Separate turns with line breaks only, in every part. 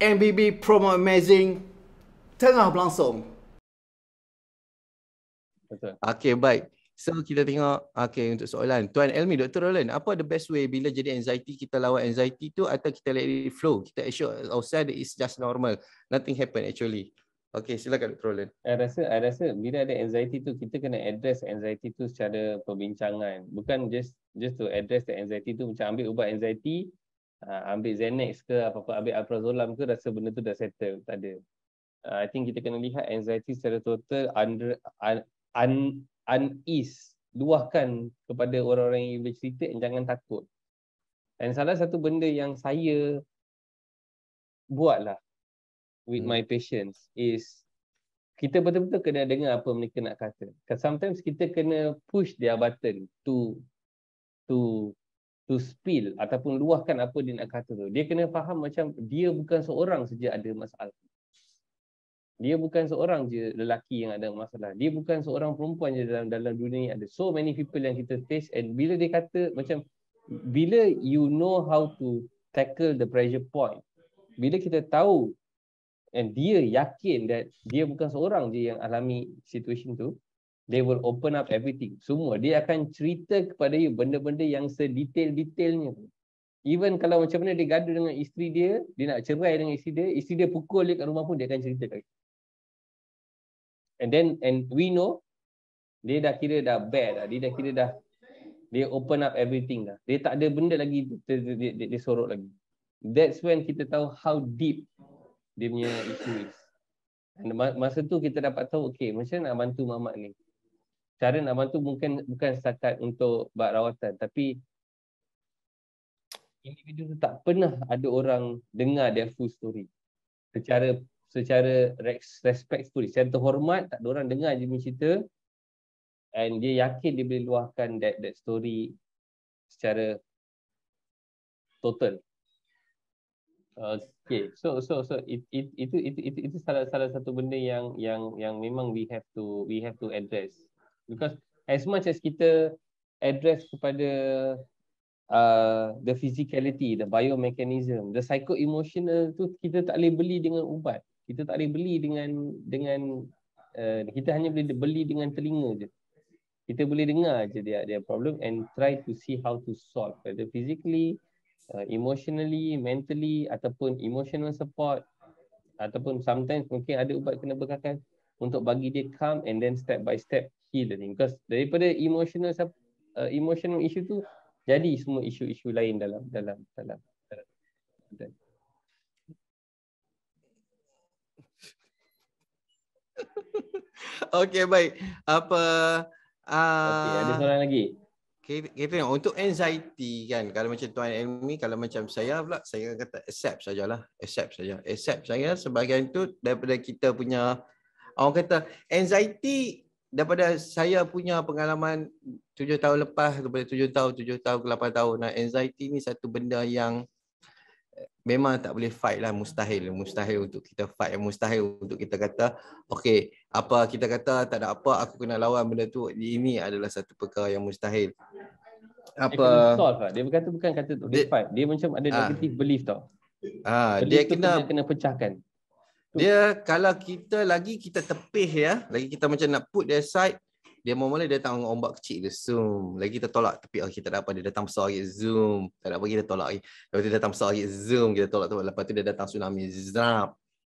MBB Promo Amazing tengah berlangsung. Okay, baik. So kita tengok okay, untuk soalan. Tuan Elmi, Dr. Roland, apa the best way bila jadi anxiety kita lawan anxiety tu atau kita let it flow? Kita assure outside it's just normal. Nothing happen actually. Okay, silakan Dr. Roland.
Saya rasa, I rasa bila ada anxiety tu, kita kena address anxiety tu secara perbincangan. Bukan just just to address the anxiety tu macam ambil ubat anxiety, uh, ambil Xanax ke apa-apa ambil alprazolam ke rasa benda tu dah settle tak ada uh, i think kita kena lihat anxiety secara total under un, un, unease luahkan kepada orang-orang yang bercerita dan jangan takut dan salah satu benda yang saya buatlah with hmm. my patients is kita betul-betul kena dengar apa mereka nak kata. Sometimes kita kena push their button to to to spill ataupun luahkan apa dia nak kata tu. Dia kena faham macam dia bukan seorang saja ada masalah. Dia bukan seorang je lelaki yang ada masalah. Dia bukan seorang perempuan je dalam dalam dunia ini ada so many people yang kita face and bila dia kata macam bila you know how to tackle the pressure point. Bila kita tahu and dia yakin that dia bukan seorang je yang alami situation tu, they will open up everything. Semua. Dia akan cerita kepada you benda-benda yang sedetail-detailnya. Even kalau macam mana dia gaduh dengan isteri dia, dia nak cerai dengan isteri dia, isteri dia pukul dia kat rumah pun dia akan cerita kat kita. And then, and we know, dia dah kira dah bad lah. Dia dah kira dah, dia open up everything lah. Dia tak ada benda lagi, dia, dia, dia, dia, dia sorok lagi. That's when kita tahu how deep dia punya issue is. And masa tu kita dapat tahu, okay, macam mana nak bantu mamak ni? cara nak bantu mungkin bukan setakat untuk buat rawatan tapi individu tu tak pernah ada orang dengar their full story secara secara respectfully secara terhormat tak ada orang dengar je cerita and dia yakin dia boleh luahkan that that story secara total Okay, so so so it, it, itu itu itu itu salah salah satu benda yang yang yang memang we have to we have to address because as much as kita address kepada uh, the physicality, the biomechanism, the psycho-emotional tu kita tak boleh beli dengan ubat. Kita tak boleh beli dengan dengan uh, kita hanya boleh beli dengan telinga je. Kita boleh dengar je dia dia problem and try to see how to solve whether physically, uh, emotionally, mentally ataupun emotional support ataupun sometimes mungkin ada ubat kena bekalkan untuk bagi dia calm and then step by step healing because daripada emotional uh, emotional issue tu jadi semua isu-isu lain dalam dalam dalam
Okay baik apa uh, okay, ada soalan lagi Kita untuk anxiety kan kalau macam tuan Elmi kalau macam saya pula saya kata accept sajalah accept saja accept saya sebahagian tu daripada kita punya orang kata anxiety daripada saya punya pengalaman tujuh tahun lepas daripada tujuh tahun, tujuh tahun ke lapan tahun nah, anxiety ni satu benda yang eh, memang tak boleh fight lah, mustahil mustahil untuk kita fight, yang mustahil untuk kita kata okay, apa kita kata tak ada apa, aku kena lawan benda tu ini adalah satu perkara yang mustahil apa lah. dia
berkata bukan kata
tu, dia, fight dia macam ada ah. negative ah, belief tau ah, dia tu kena, kena pecahkan dia kalau kita lagi kita tepih ya, lagi kita macam nak put dia side, dia mula-mula dia datang ombak kecil dia zoom. Lagi kita tolak tapi oh, kita dapat dia datang besar lagi zoom. Tak dapat lagi tolak lagi. Lepas tu dia datang besar lagi zoom, kita tolak tolak. Lepas tu dia datang tsunami zap.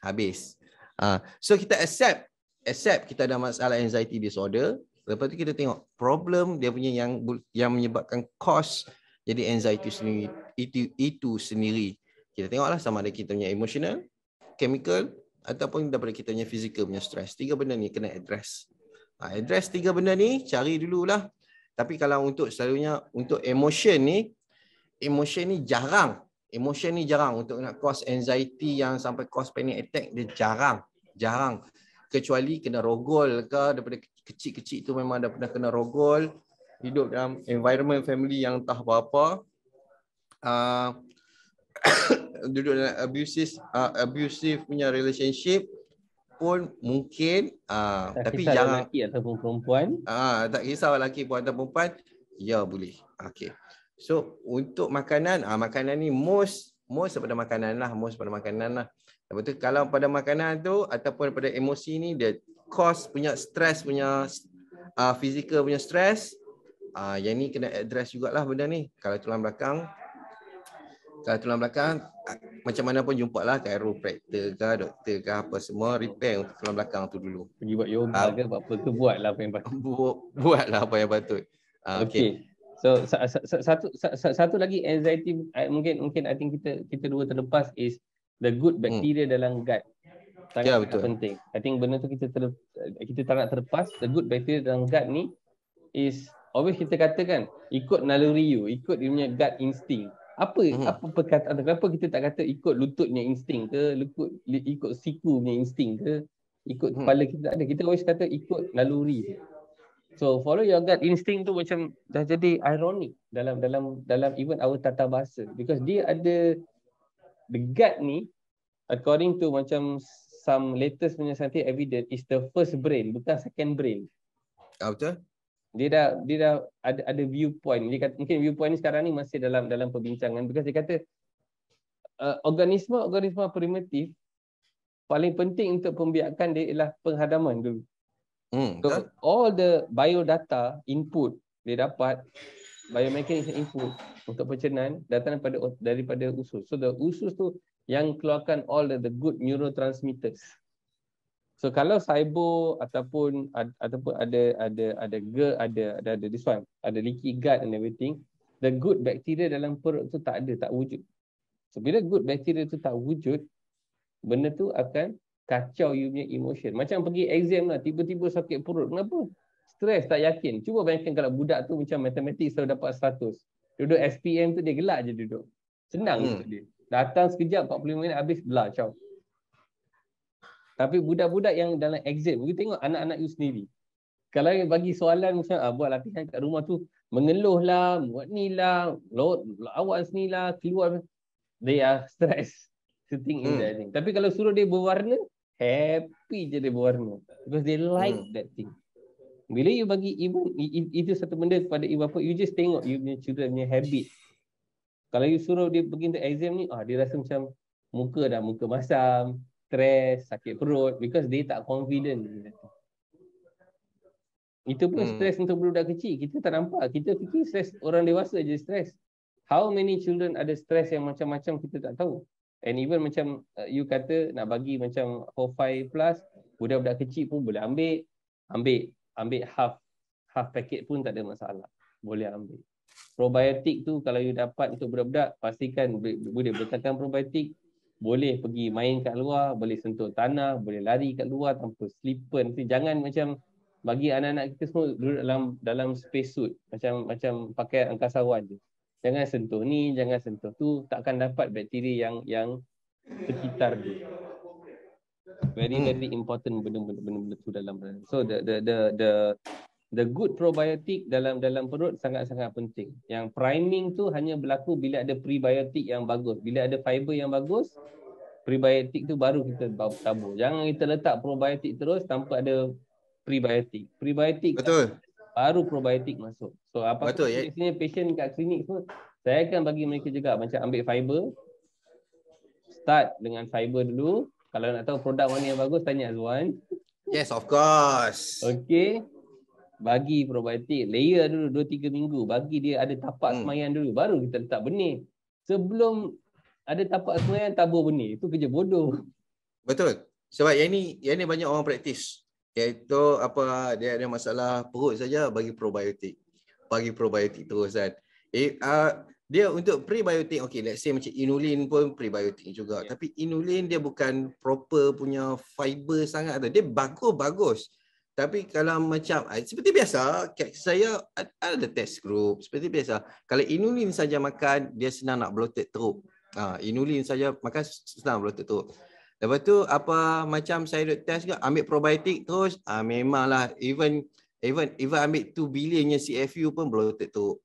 Habis. Uh, so kita accept accept kita ada masalah anxiety disorder. Lepas tu kita tengok problem dia punya yang yang menyebabkan cause jadi anxiety sendiri itu itu sendiri. Kita tengoklah sama ada kita punya emotional chemical ataupun daripada kita punya physical punya stress. Tiga benda ni kena address. Ha, address tiga benda ni, cari dululah. Tapi kalau untuk selalunya, untuk emotion ni, emotion ni jarang. Emotion ni jarang untuk nak cause anxiety yang sampai cause panic attack, dia jarang. Jarang. Kecuali kena rogol ke, daripada kecil-kecil tu memang dah pernah kena rogol. Hidup dalam environment family yang tak apa-apa. Uh, duduk dalam abusive uh, abusive punya relationship pun mungkin uh, tak tapi kisah jangan lelaki ataupun perempuan uh, tak kisah lelaki perempuan ataupun perempuan ya boleh okey so untuk makanan uh, makanan ni most most pada makanan lah most pada makanan lah lepas tu kalau pada makanan tu ataupun pada emosi ni dia cause punya stress punya uh, physical punya stress uh, yang ni kena address jugalah benda ni kalau tulang belakang kalau tulang belakang macam mana pun jumpa lah chiropractor ke doktor ke apa semua repair untuk tulang belakang tu dulu pergi buat yoga uh, ke buat apa buat lah apa yang patut bu- buatlah apa yang patut uh, okey okay.
so satu satu satu lagi anxiety mungkin mungkin i think kita kita dua terlepas is the good hmm. bacteria hmm. dalam gut sangat ya, betul. penting i think benda tu kita ter, kita tak nak terlepas the good bacteria dalam gut ni is always kita katakan ikut naluri you ikut dia punya gut instinct apa hmm. apa perkataan kenapa kita tak kata ikut lututnya insting ke ikut ikut siku punya insting ke ikut hmm. kepala kita tak ada kita always kata ikut naluri so follow your gut instinct tu macam dah jadi ironic dalam dalam dalam even our tata bahasa because dia ada the gut ni according to macam some latest punya scientific evidence is the first brain bukan second brain ah, betul dia dah dia dah ada ada viewpoint dia kata mungkin viewpoint ni sekarang ni masih dalam dalam perbincangan because dia kata uh, organisma organisma primitif paling penting untuk pembiakan dia ialah penghadaman dulu hmm so, all the biodata input dia dapat biomechanical input untuk pencernaan datang daripada daripada usus so the usus tu yang keluarkan all the, the good neurotransmitters So kalau cyber ataupun ataupun ada ada ada ger ada ada ada this one ada leaky gut and everything, the good bacteria dalam perut tu tak ada tak wujud. So bila good bacteria tu tak wujud, benda tu akan kacau you punya emotion. Macam pergi exam lah, tiba-tiba sakit perut. Kenapa? Stres, tak yakin. Cuba bayangkan kalau budak tu macam matematik selalu dapat 100. Duduk SPM tu dia gelak je duduk. Senang hmm. dia. Datang sekejap 45 minit habis belah. Ciao. Tapi budak-budak yang dalam exit, pergi tengok anak-anak you sendiri. Kalau yang bagi soalan macam ah, buat latihan kat rumah tu, mengeluh lah, buat ni lah, awas ni lah, keluar. They are stress. Sitting in hmm. thing. Tapi kalau suruh dia berwarna, happy je dia berwarna. Because they like hmm. that thing. Bila you bagi ibu, itu satu benda kepada ibu apa, you just tengok you punya children punya habit. Kalau you suruh dia pergi untuk exam ni, ah dia rasa macam muka dah muka masam, Stress, sakit perut because dia tak confident. Itu pun hmm. stres untuk budak kecil. Kita tak nampak. Kita fikir stress. orang dewasa je stress. How many children ada stress yang macam-macam kita tak tahu. And even macam uh, you kata nak bagi macam 4 5 plus budak-budak kecil pun boleh ambil. Ambil ambil half half packet pun tak ada masalah. Boleh ambil. Probiotik tu kalau you dapat untuk budak-budak pastikan boleh bertahan probiotik boleh pergi main kat luar, boleh sentuh tanah, boleh lari kat luar tanpa slipper. Nanti jangan macam bagi anak-anak kita semua duduk dalam dalam space suit macam macam pakai angkasawan je. Jangan sentuh ni, jangan sentuh tu, takkan dapat bakteria yang yang sekitar tu. Very hmm. very important benda-benda tu dalam So the the the the the good probiotic dalam dalam perut sangat-sangat penting. Yang priming tu hanya berlaku bila ada prebiotik yang bagus. Bila ada fiber yang bagus, prebiotik tu baru kita bawa tabur. Jangan kita letak probiotik terus tanpa ada prebiotik. Prebiotik Betul. Kan, baru probiotik masuk. So apa Betul, ya. Sini patient kat klinik tu saya akan bagi mereka juga macam ambil fiber. Start dengan fiber dulu. Kalau nak tahu produk mana yang bagus tanya Azwan. Yes, of course. Okay bagi probiotik layer dulu 2 3 minggu bagi dia ada tapak hmm. semayan dulu baru kita letak benih sebelum ada tapak semayan tabur
benih itu kerja bodoh betul sebab yang ni yang ni banyak orang praktis iaitu apa dia ada masalah perut saja bagi probiotik bagi probiotik terus kan eh uh, dia untuk prebiotik okey let's say macam inulin pun prebiotik juga yeah. tapi inulin dia bukan proper punya fiber sangat tu dia bagus bagus tapi kalau macam ah, seperti biasa, saya ada test group seperti biasa. Kalau inulin saja makan, dia senang nak bloated teruk. Ah, inulin saja makan senang bloated teruk. Lepas tu apa macam saya duk test juga ambil probiotik terus ah memanglah even even even ambil 2 bilionnya CFU pun bloated teruk.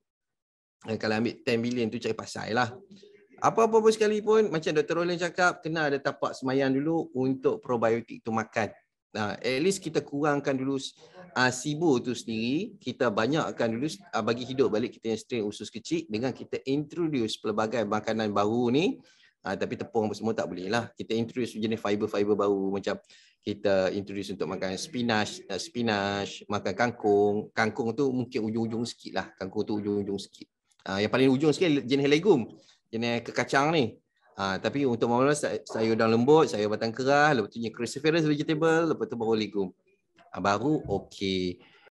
Dan eh, kalau ambil 10 bilion tu cari pasal lah. Apa-apa pun sekalipun macam Dr. Roland cakap kena ada tapak semayan dulu untuk probiotik tu makan uh, at least kita kurangkan dulu uh, ah, sibu tu sendiri kita banyakkan dulu uh, bagi hidup balik kita yang strain usus kecil dengan kita introduce pelbagai makanan baru ni uh, tapi tepung apa semua tak boleh lah kita introduce jenis fiber-fiber baru macam kita introduce untuk makan spinach spinach makan kangkung kangkung tu mungkin ujung-ujung sikit lah kangkung tu ujung-ujung sikit uh, yang paling ujung sikit jenis legum jenis kekacang ni Ah, tapi untuk mamal sayur daun lembut, sayur batang kerah, lepas tu cruciferous vegetable, lepas tu baru legume. Uh, ah, baru okey.